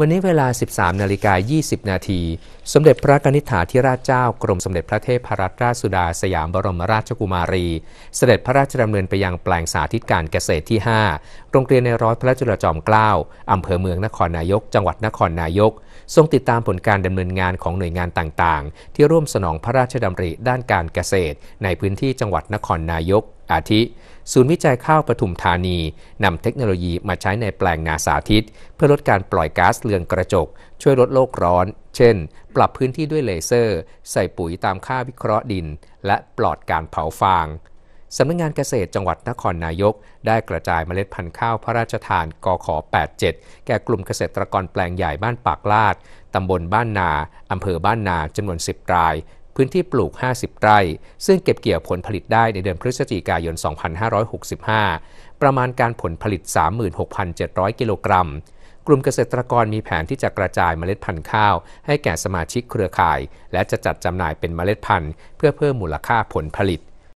วันนี้เวลา 13นาฬิกา20 นาทีสมเด็จพระกนิษฐาธิราชเจ้ากรมสมเด็จพระเทพรัตนราชสุดาสยามบรมราชกุมารี เสด็จพระราชดำเนินไปยังแปลงสาธิตการเกษตรที่ 5 โรงเรียนในร้อยพระจุลจอมเกล้าอำเภอเมืองนครนายก จังหวัดนครนายก ทรงติดตามผลการดำเนินงานของหน่วยงานต่าง ๆ ที่ร่วมสนองพระราชดำริด้านการเกษตร ในพื้นที่จังหวัดนครนายกอาทิศูนย์วิจัยข้าวปทุมธานีนำเทคโนโลยีมาใช้ในแปลงนาสาธิต เพื่อลดการปล่อยก๊าซเรือนกระจก ช่วยลดโลกร้อน เช่น ปรับพื้นที่ด้วยเลเซอร์ ใส่ปุ๋ยตามค่าวิเคราะห์ดิน และปลอดการเผาฟางสำนักงงานเกษตรจังหวัดนครนายกได้กระจายเมล็ดพันธุ์ข้าวพระราชทานกข87แก่กลุ่มเกษตรกรแปลงใหญ่บ้านปากลาดตำบลบ้านนาอำเภอบ้านนาจำนวน 10รายพื้นที่ปลูก 50 ไร่ ซึ่งเก็บเกี่ยวผลผลิตได้ในเดือนพฤศจิกายน 2565 ประมาณการผลผลิต 36,700 กิโลกรัม กลุ่มเกษตรกรมีแผนที่จะกระจายเมล็ดพันธุ์ข้าว ให้แก่สมาชิกเครือข่าย และจะจัดจำหน่ายเป็นเมล็ดพันธุ์เพื่อเพิ่มมูลค่าผลผลิต